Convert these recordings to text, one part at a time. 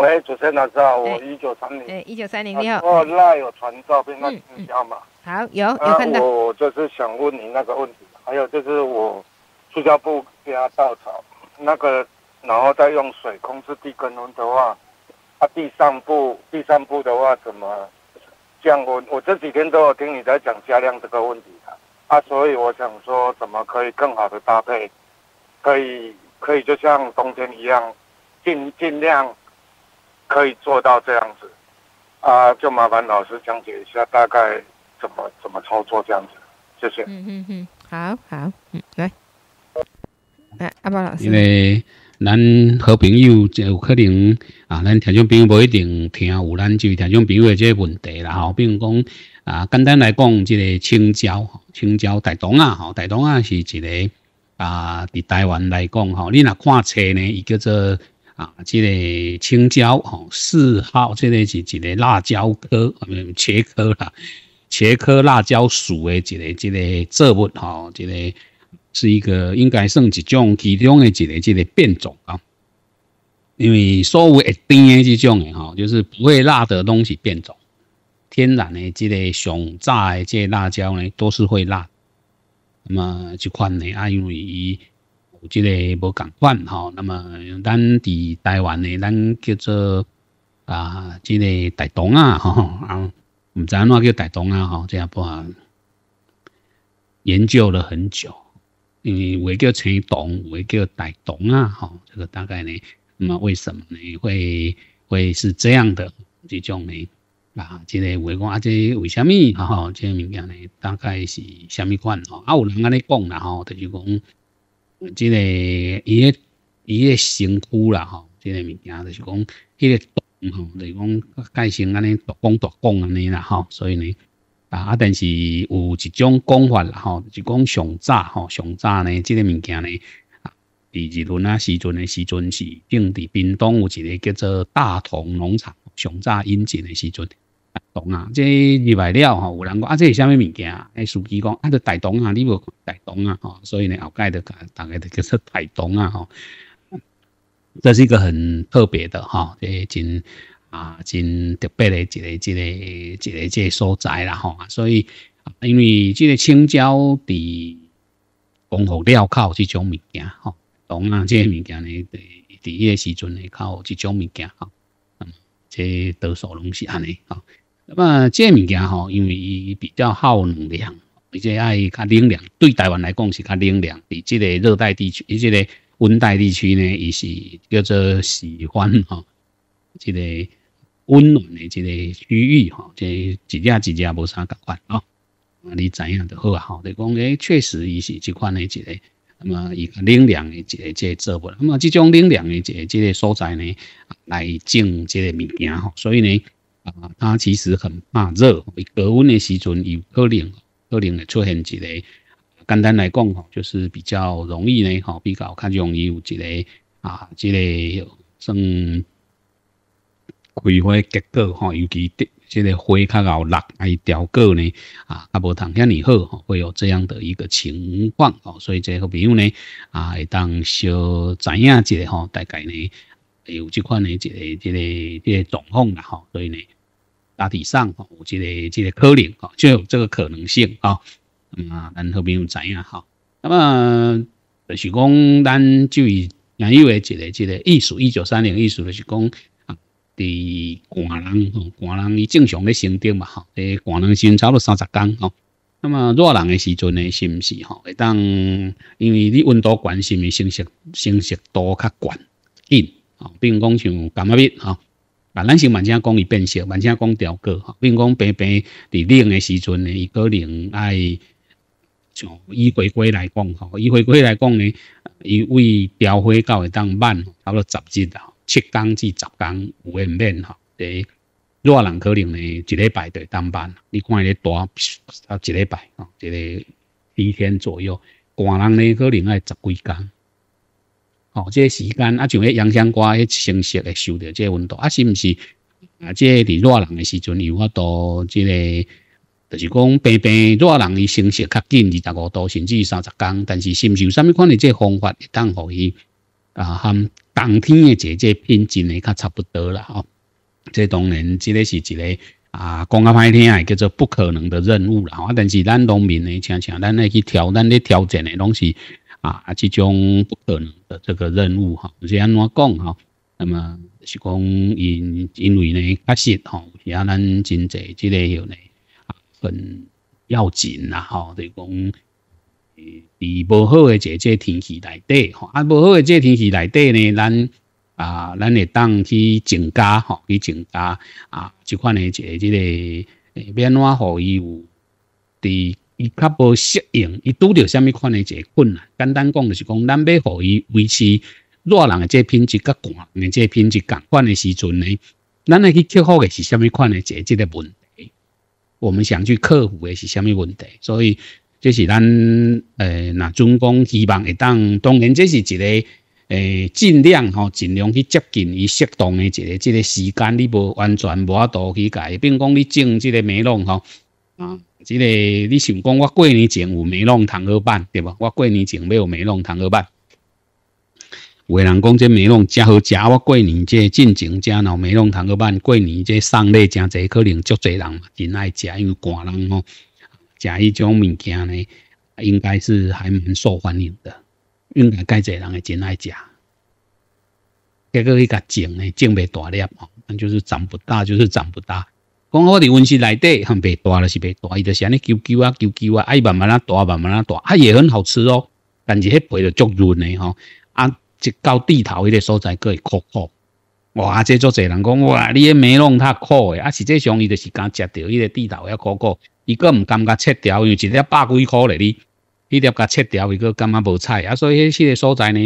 喂，主持人老师啊，我一九三零，哎，一九三零六，哦，那有传照片，那你要吗？好有有看到。我就是想问你那个问题，还有就是我塑胶布加稻草那个，然后再用水控制地根温的话，啊，地上部地上部的话怎么降温？我这几天都有听你在讲加量这个问题的啊，所以我想说怎么可以更好的搭配，可以可以就像冬天一样尽尽量。可以做到这样子啊，就麻烦老师讲解一下，大概怎么怎么操作这样子，谢谢。嗯嗯嗯，好好，嗯，来来阿伯老师。因为咱好朋友就有可能啊，咱听众朋友不一定听，有咱就听众朋友的这个问题啦，吼，比如讲啊，简单来讲，这个青椒，青椒大冬啊，吼，大冬啊是一个啊，伫台湾来讲吼，你若看车呢，也叫做。啊，这个青椒吼四号，这个是一个辣椒科茄科啦，茄科辣椒属的这个这个作物吼，这个是一个应该算一种其中的一个这个变种啊。因为所谓会甜的这种的哈，就是不会辣的东西变种，天然的这个熊炸的这辣椒呢都是会辣，那么这款呢，啊，因为伊。有即个无共款吼，那么咱伫台湾呢，咱叫做啊，即个大东啊，吼，毋知安怎叫大东啊，吼，即下波研究了很久，因为诶叫青东，诶叫大东啊，吼，这个大概呢，那么为什么呢会会是这样的这种呢？啊，即个讲啊，即为虾米？吼，即个物件呢，大概是虾米款？吼，啊有人安尼讲啦，吼，就是讲。即个伊个伊个身躯啦吼，即个物件就是讲，迄个洞吼，就是讲改成安尼大拱大拱安尼啦吼，所以呢，啊但是有一种讲法啦吼，就讲上早吼上早呢，即个物件呢，伫二轮啊时阵的时阵是，定伫冰东有一个叫做大同农场上早引进的时阵。党啊，即系入嚟了吼，有人讲啊，即是啥物物件啊？诶，司机讲，啊，就大党啊，呢部大党啊，吓，所以呢，后街就大大概就叫做大党啊，吓，这是一个很特别的，吓，即系真啊真特别嘅一个一个一个嘅所在啦，吓，所以因为即个青椒啲功夫料靠呢种物件，吼、吓，同人借物件咧，伫啲个时阵咧靠呢种物件，吓，即多数拢是安尼，吓。那么这物件吼，因为伊比较耗能量，而且爱较凉凉。对台湾来讲是较冷凉，比即个热带地区，比即个温带地区呢，伊是叫做喜欢吼，即个温暖的即个区域吼，即一只一只无啥感觉啊。你知影就好啊，吼，就讲诶，确实伊是即款诶一个。那么伊较能凉的一个即个作物，那么这种凉诶的个即个所在呢，来种即个物件吼，所以呢。啊，它其实很怕热，高温的时阵有可能、可能会出现一个。简单来讲吼，就是比较容易呢，吼比较较容易有一个啊，这个算开花结果吼，尤其的这个花较老烂，啊掉果呢，啊啊无长遐尼好，会有这样的一个情况哦。所以这个朋友呢，啊会当少知影一个吼，大概呢。有即款诶一个即个即个状况啦，吼，所以呢，大体上吼有即个即个可能，吼就有这个可能性嗯啊，咱后边有知影哈？那么就是讲，咱就以杨一伟一个即个艺术，一九三零艺术就是讲啊，伫寒人吼，寒人伊正常咧生长嘛，吼，诶，寒人心差不多三十天吼。那么热人的时阵呢，是不是吼？会当因为你温度关是不是升势升势都较悬硬？并讲像感冒病，吼，啊，咱先万千讲伊变色，万千讲调过，吼，并讲病病伫冷的时阵呢，伊可能爱像以回归来讲，吼，以回归来讲呢，伊会调回到会当慢，差不多十日啊，七天至十天有诶不免，吼，伫热人可能呢一礼拜就当班，你看伊大，啊一礼拜，吼，一个一天左右，寒人呢可能爱十几天。哦，即个时间啊，像会洋香瓜啲成熟诶，受着即个温度啊，是毋是？啊，即个伫热人诶时阵有法多即个就是讲平平热人，佢成熟较紧，二十五度甚至三十公，但是是毋是有咩款诶即个方法，会当可以啊，和冬天诶季节变温咧，较差不多啦。哦，即当然，即个是一个啊，讲较歹听，叫做不可能的任务啦。啊，但是咱农民诶，常常，咱去挑，咱去挑战诶拢是。啊，即这种不可能的这个任务，哈，是安怎讲哈？那么是讲因因为呢，确实，哈，是安咱真侪之类，有呢，很要紧啦，哈，就讲，伫无好的这这天气来底哈，啊，无好的这天气来底呢，咱啊，咱会当去增加，吼，去增加，啊，即款呢，一个之类，免我互伊有伫伊较无适应，伊拄着虾米款诶一个困难。简单讲就是讲，咱要互伊维持热人诶即品质较悬，诶即品质较悬诶时阵呢，咱要去克服诶是虾米款诶一个即个问题。我们想去克服诶是虾米问题？所以，这是咱诶，那总讲希望会当。当然，这是一个诶，尽量吼，尽量去接近伊适当诶一个即个时间，你无完全无法度去改。变讲你种即个美容吼，啊。即个你想讲，我过年前有梅弄糖糕板，对不？我过年前没有梅弄糖糕板，话人讲即梅弄真好食。我过年即进前食了梅弄糖糕板，过年即送礼真侪可能足侪人嘛，真爱食，因为寒人吼食迄种物件呢，应该是还蛮受欢迎的，应该够济人会真爱食。结果伊个种呢，种袂大粒，那就是长不大，就是长不大。讲我伫温室内底，肯被大了是被大，伊就是安尼揪揪啊揪揪啊，爱慢慢啊大慢慢啊大，它也很好吃哦。但是迄培就足润诶吼，啊，一到地头迄个所在会苦苦。哇，即足侪人讲哇，你个美容太苦诶，啊，实际上伊就是敢食着伊个地头要酷酷，伊个唔感觉切条，一日百几块咧哩。呢啲甲切掉，佢个感觉无彩，啊！所以四个所在呢，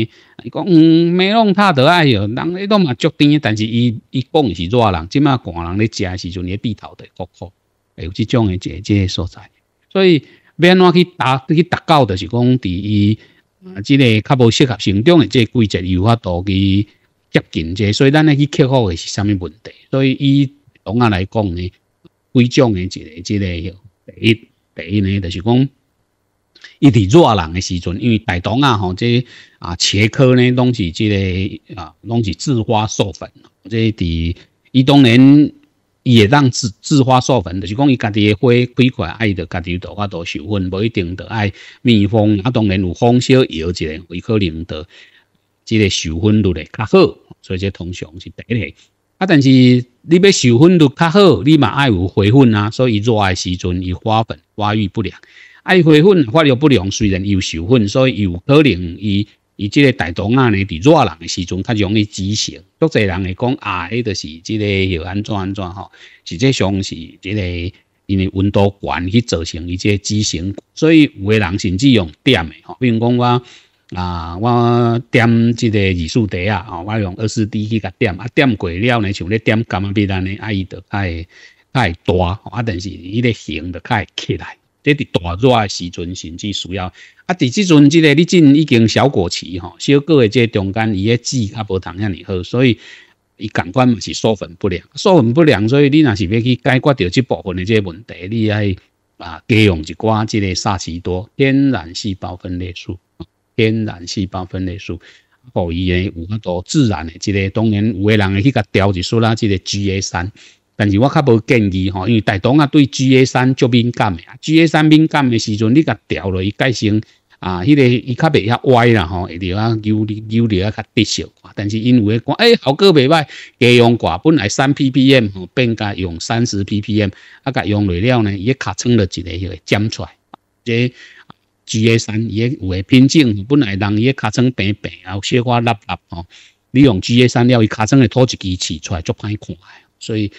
伊讲梅陇塔都系，人呢度嘛足甜，但是伊伊讲是热人，即嘛寒人咧食的时阵，啲鼻头都好好，会有即种个呢个所在，所以边怎去打去达到，就是讲，喺呢，即个较无适合成长嘅即季节，又或度去接近即，所以，咱去克服是系咩问题？所以，伊总嘅来讲呢，几种嘅个即个，第一第一呢，就是讲。伊伫热人诶时阵，因为大棠啊，吼，即啊茄科呢，拢是即个啊，拢是自花授粉。即伫伊当然也当自自花授粉，就是讲伊家己诶花开开，爱着家己桃花都授粉，无一定着爱蜜蜂。啊，当然有风小摇一个伊可能着即个授粉率会较好，所以即通常是第一个。啊，但是你要授粉率较好，你嘛爱有花粉啊，所以热诶时阵，伊花粉发育不良。爱花粉发育不良，虽然有授粉，所以有可能伊伊即个大肠啊呢，伫热人诶时阵较容易畸形。足些人会讲啊迄就是即个要安怎安怎吼，实际上是即个因为温度悬去造成伊即个畸形。所以有诶人甚至用点的吼，比如讲我啊，我点即个二素茶啊，我用二四 D 去甲点啊，点过了呢，像咧点柑仔蜜安呢，啊伊就较会大，啊但是伊个形就会起来。伫大热时阵甚至需要，啊！在即阵即个你真已经小果期吼，小果的即中间伊诶籽较无通遐尔好，所以伊感官是授粉不良。授粉不良，所以你若是要去解决掉即部分的即问题。你爱啊，加用一寡即个沙奇多天然细胞分裂素，天然细胞分裂素，哦，伊诶有较多自然的，即个当然有诶人会去甲调一出啦，即个 GA 三。但是我较无建议吼，因为大肠啊对 G A 三足敏感啊，G A 三敏感的时阵，你甲调落去改成啊，迄个伊较未遐歪啦吼，会啊滴话尿尿啊较得少。但是因为咧看，诶效果未歹，加用寡本来三 P P M 变甲用三十 P P M 啊，甲用落了呢，伊牙床落一个迄个出出，即 G A 三伊有诶品种，本来人伊尻川平平，然后消花垃垃吼，你用 G A 三了，伊尻川会拖一支起出来，足歹看，所以。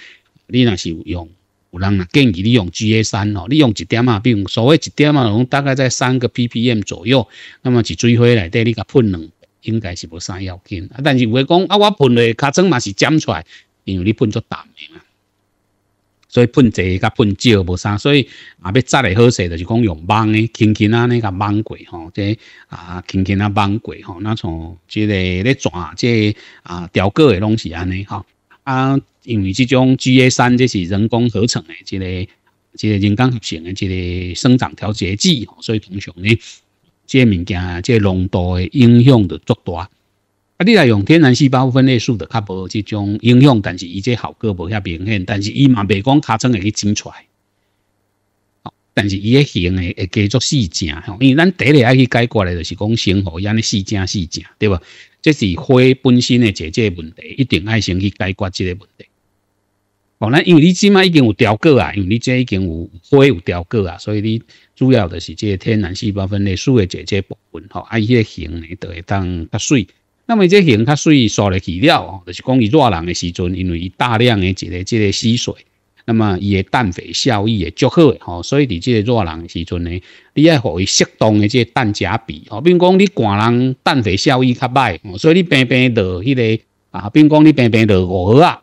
你若是用有人啊建议你用 GA 三哦，你用一点啊，比如所谓一点啊，拢大概在三个 ppm 左右。那么一水灰嘞，对，你甲喷呢，应该是无啥要紧啊。但是有话讲啊，我喷嘞，牙床嘛是尖出来，因为你喷做淡嘛，所以喷侪甲喷少无啥。所以啊，要扎嘞好势，就是讲用网诶，轻轻啊，那个网过吼，即、这啊，轻轻啊，网过吼。那从即个咧抓这啊钓钩诶拢是安尼哈。啊，因为这种 GA 三这是人工合成的，这个、这个人工合成的这个生长调节剂，所以通常呢，这物件、这浓度的影响就足大。啊，你来用天然细胞分裂素的，较无这种影响，但是伊这效果无遐明显，但是伊嘛未讲咔嚓会去剪出，来。但是伊个形会会继续四正，因为咱第一个爱去解决来就是讲形伊安尼细正细正，对吧？这是花本身的解决问题，一定爱先去解决这个问题。哦，那因为你即马已经有雕刻啊，因为你即已经有花有雕刻啊，所以你主要的是即天然细胞分裂素的解决部分吼，爱迄个形呢，就会当较水。那么即形较水，刷来去吼，就是讲伊热人的时阵，因为伊大量的一个即个吸水。那么伊嘅氮肥效益也足好，吼，所以伫即个热人时阵呢，你爱互伊适当诶即个氮钾比，吼，比如讲你寒人氮肥效益较歹，所以你边边落迄个啊，比如讲你边边落五号啊，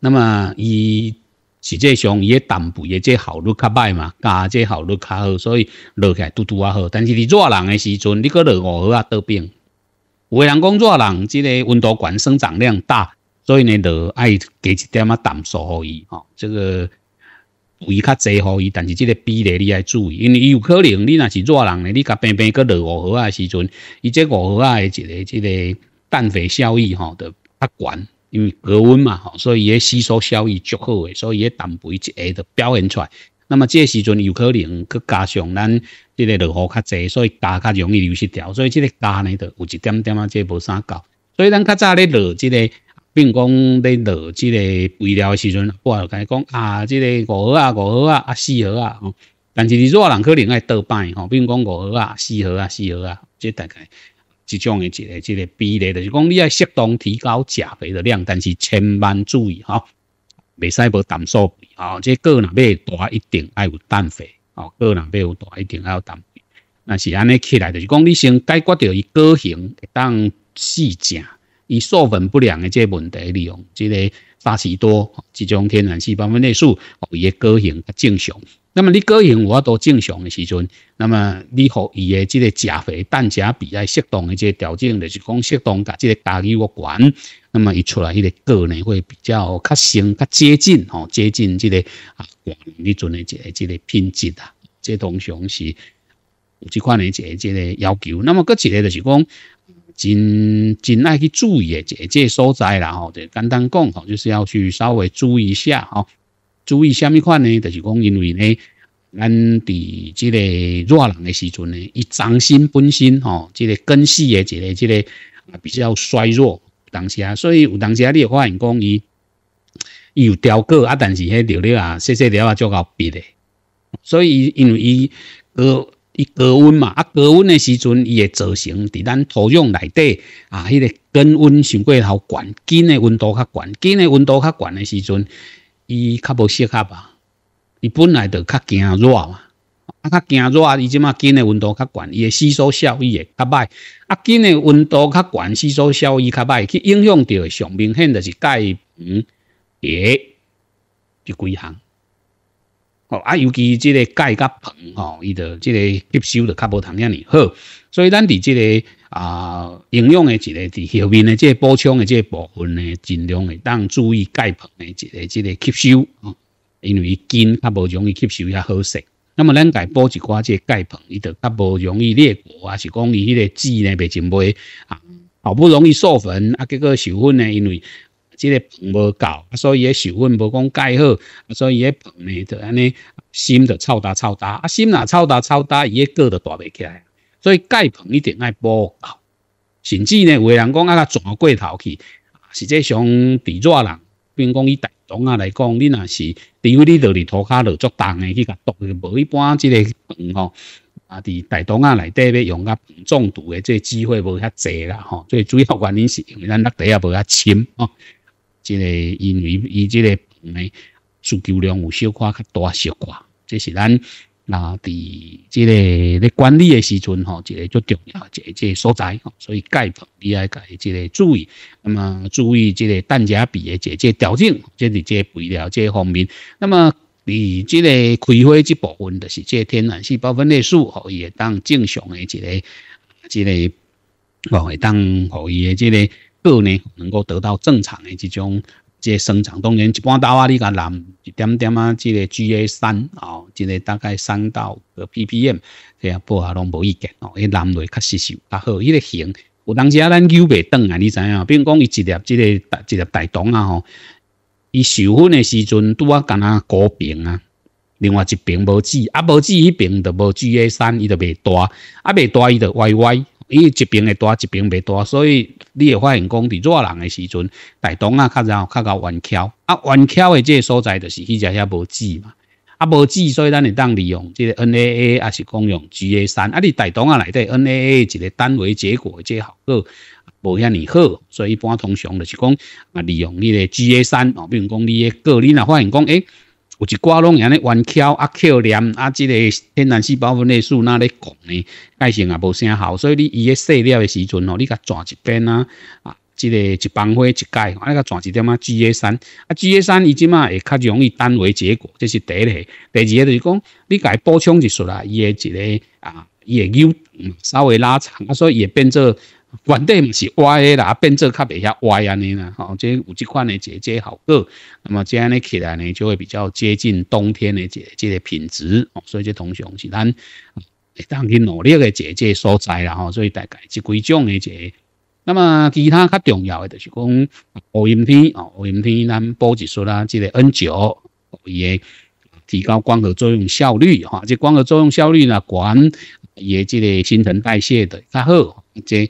那么伊实际上伊嘅氮肥嘅即个效率较歹嘛，加即效率较好，所以落起来都都啊好。但是伫热人嘅时阵，你佫落五号啊得病，有个人讲热人即个温度高，生长量大。所以呢，就爱加一点啊淡素予伊，吼，这个肥较侪予伊，但是这个比例你要注意，因为伊有可能你若是热人呢，你甲边边个落五合啊时阵，伊这五合啊一个这个氮肥效益吼，得较悬，因为隔温嘛，吼，所以也吸收效益足好诶，所以也氮肥一下得表现出来。那么这时阵有可能去加上咱这个落雨较侪，所以钙较容易流失掉，所以这个钙呢，就有一点点啊，这无啥搞。所以咱较早咧落这个。比如讲，你落即个肥料的时阵，我甲伊讲啊，即个五合啊，五合啊，啊四合啊。吼，但是你弱人可能爱倒掰，吼。比如讲五合啊，四合啊，四合啊，即大概即种的一个即个比例，就是讲你要适当提高加肥的量，但是千万注意吼，未使无淡素肥啊。即个若要大一定爱有氮肥，哦，个若要大一定爱有氮肥。那是安尼起来，就是讲你先解决掉伊个形当细正。以授粉不良的这问题利用这个沙士多，这种天然气百分率数个个性型正常。那么你个性我都正常的时阵，那么你和伊的这个钾肥氮钾比在适当的这调整就是讲适当把这个价我管，那么一出来，伊的个呢会比较较型较接近哦，接近这个啊果你做的这个这个品质啊，这通常是有这款的这个这个要求。那么搁一个就是讲。真真爱去注意这这所在啦吼，就简单讲吼，就是要去稍微注意一下吼，注意什么款呢？就是讲，因为呢，咱伫这个弱人的时阵呢，伊脏心本身吼，这个根系的这个这个啊比较衰弱，当时啊，所以有当时啊，你发现讲伊有雕过啊，但是迄条料啊细细条啊就搞瘪的，所以因为伊个。伊高温嘛，啊高温的时阵，伊会造成伫咱土壤内底啊，迄个根温相对较悬，根的温度较悬，根的温度较悬的时候，伊较不适合啊。伊本来就较惊热嘛，啊较惊热，伊即嘛根的温度较悬，伊的吸收效益会较歹，啊根的温度较悬，吸收效益较歹，去影响到上明显的是钙、嗯、叶这几项。哦啊，尤其这个钙甲硼哦，伊的这个吸收的较无同样哩好，所以咱伫这个啊营养的这个伫后面呢，即补充的即部分呢，尽量会当注意钙硼的一个即个吸收啊，因为筋较无容易吸收也好食。那么咱该补一寡即钙硼，伊的较无容易裂骨啊，是讲伊迄个籽呢袂真微啊，好不容易授粉啊，结果受粉呢，因为。即个盆无够，所以个受温无讲盖好，所以个盆呢就安尼，心就超大超大，啊心呐超大超大，伊个果就大袂起来，所以盖盆一定爱补够，甚至呢有人讲啊转过头去，实际上地热人，比如讲伊大东啊来讲，你若是，因为你落伫涂骹落足重诶，去甲冻，无一般即个盆吼，啊伫大东啊内底要用啊盆中毒诶，即个机会无遐侪啦吼，最主要原因是因为咱落地也无遐深吼。即个因为伊即个需求量有小寡较大小寡，这是咱那伫即个咧管理嘅时阵吼，一个足重要，一个即个所在吼，所以介方你爱介即个注意，那么注意即个蛋价比嘅即个调整，即是即个肥料即方面，那么你即个开花即部分，就是即天然细胞分裂素吼，也当正常嘅一个，即个可会当可以嘅即个。个呢能够得到正常的这种即生长。当然一般刀啊，你个蓝一点点啊，即个 G A 三哦，即个大概三到个 P P M，这啊，布啊拢无意见哦。伊男类实是有较好。伊个型有当时啊，咱扭袂断啊，你知影？比如讲，伊一粒即个一粒大洞啊吼，伊授粉的时阵拄啊干呐高平啊，另外一瓶无籽啊，无籽迄瓶就无 G A 三，伊就袂大，啊袂大伊就歪歪。因为一边会大，一边袂大，所以你会发现讲伫热人诶时阵，大肠啊，较然较较弯翘，啊弯翘诶即个所在就是迄只遐无籽嘛，啊无籽，所以咱会当利用即个 NAA，也是讲用 GA 三，啊你大肠啊内底 NAA 一个单维结果即个效果无遐尼好，所以一般通常就是讲啊利用迄个 GA 三，哦，比如讲你个，你若发现讲，诶。有一寡拢安尼弯翘啊翘连啊，即个天然细胞分裂素那咧降呢？钙性也无啥好，所以你伊咧细料的时阵哦，你甲转一边啊啊，即个一帮花一解，你甲转一点啊 GA 三啊 GA 三，伊即嘛会较容易单为结果，这是第一。个，第二个就是讲，你甲补充一束啦，伊个一个啊，伊个腰稍微拉长啊，所以也变做。原地毋是歪啦，变做较袂遐歪安尼啦，吼，即有即款诶解解好个，那么这样咧起来呢，就会比较接近冬天嘅解即个品质，哦，所以这通常是咱，当去努力嘅解解所在啦，吼，所以大概即几种嘅解，那么其他较重要诶就是讲，乌云天哦，乌云天咱补一说啦，即个 N 九，伊嘅提高光合作用效率，哈，即光合作用效率呢，管，伊这即个新陈代谢的较好，这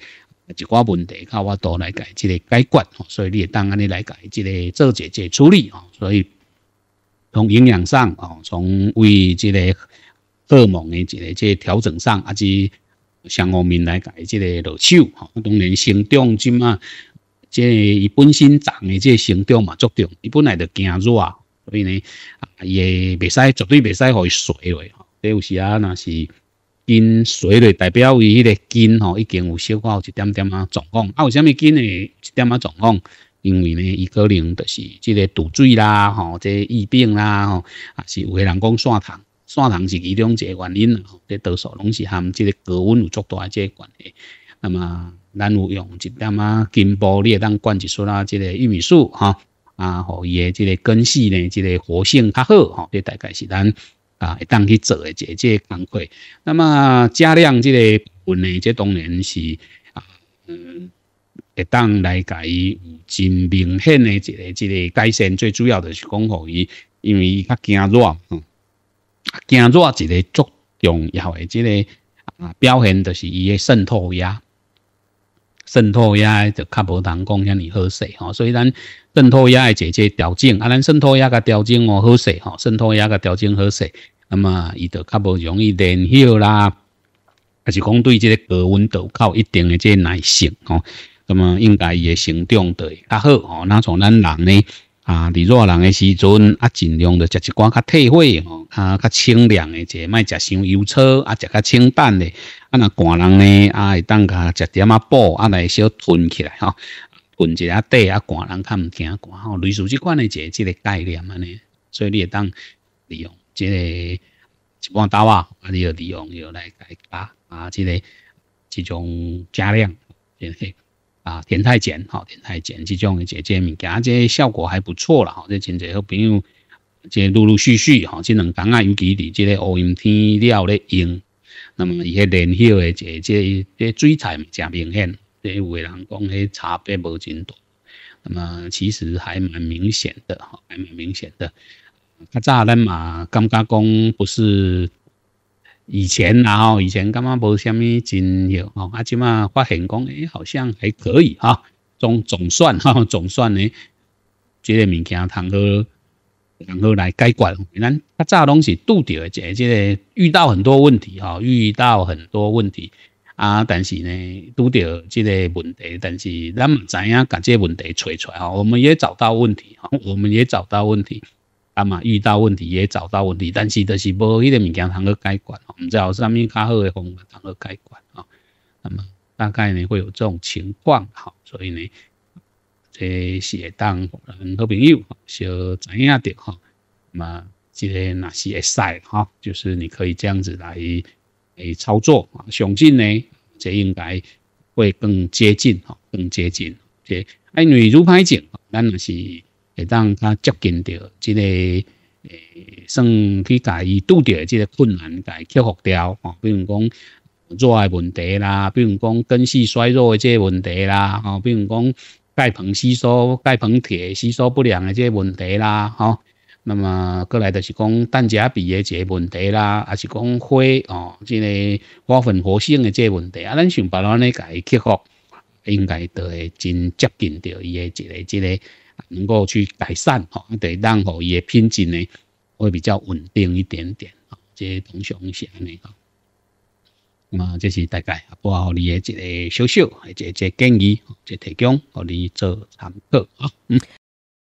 一寡问题，靠我多来解即个解决，所以你当安尼来解即个做一些处理哦。所以从营养上啊，从为即个荷尔蒙的即个这调整上，啊，及上方面来解即个落手啊。当然成长，起码这伊本身长的这成长嘛，着重伊本来就惊热，所以呢，也袂使绝对袂使互伊水个哦。对，有时啊，那是。金水咧代表伊迄个金吼已经有小可有一点点啊状况，啊为啥物金呢一点啊状况？因为呢伊可能就是即个堵水啦吼，即个疫病啦吼，也是有个人讲血虫，血虫是其中一个原因吼。即多数拢是含即个高温有足大个即个关系。那么咱有用一点啊筋你列当灌一束啊，即个玉米树哈啊，吼，伊个即个根系呢，即个活性较好吼，这大概是咱。啊，会当去做的，这这工快。那么加量这个问分呢，这当然是啊，嗯，会当来改有真明显的一个一个改善。最主要就是讲，互伊因为伊较惊热，嗯，惊热一个作用也会，这个啊，表现就是伊的渗透压。渗透压就较无难讲，遐尼好势吼。所以咱渗透压的姐姐调整，啊，咱渗透压甲调整哦好势吼，渗透压甲调整好势，那么伊就较无容易连烧啦。还是讲对即个高温度靠一定的个耐性吼。那么应该伊诶成长会较好吼，那从咱人呢？啊，你热人诶时阵啊，尽量着食一寡较退火吼，啊较清凉诶，者卖食伤油炒啊，食较清淡咧。啊，若寒人呢，啊会当加食点啊补啊来少囤起来吼，囤一下底啊寒人较唔惊寒吼。类似即款诶者，即个概念安尼，所以你会当利用即个一寡大话，啊你要利用要来解解啊，即个即种加量，分析。啊，甜太碱，吼，甜太碱这种的，即这物件，这效果还不错啦，吼，这亲戚好朋友，这陆陆续续，吼，这两天啊有几例，这个乌阴天了咧用，那么一些连续的，这这这水彩嘛正明显，这有诶人讲，迄差别无真大，那么其实还蛮明显的，吼，还蛮明显的，较早咱嘛，感觉讲不是。以前啊、吼，以前感觉无虾米真吼，啊，即码发现讲，诶好像还可以哈，总总算哈，总算呢，即个物件能好，能好来改决。咱较早拢是拄着一个，即个遇到很多问题哈，遇到很多问题啊，但是呢，拄着即个问题，但是咱们知影把这问题找出来哈，我们也找到问题哈，我们也找到问题。啊嘛，遇到问题也找到问题，但是就是无迄个物件通去解决毋知有啥物较好嘅方法通去解决那么大概呢会有这种情况哈，所以呢，即会当好朋友小知影到哈，嘛即个哪些赛哈，就是你可以这样子来诶操作啊，相信呢即应该会更接近哈，更接近。即爱女如排球，咱就是。会当较接近到，即个诶，算去家己拄到即个困难，家克服掉吼。比如讲，弱诶问题啦，比如讲根系衰弱诶即个问题啦，吼，比如讲钙硼吸收、钙硼铁吸收不良诶即个问题啦，吼。那么过来就是讲氮钾比诶即个问题啦，还是讲花哦，即个花粉活性诶即个问题啊。咱想办法来解克服，应该都会真接近到伊诶一个即个。能够去改善吼，得让吼伊也品质呢会比较稳定一点点啊，这些东西是安尼个，那么这是大概也拨你的一个小小或者一建议，一提供，给你做参考啊。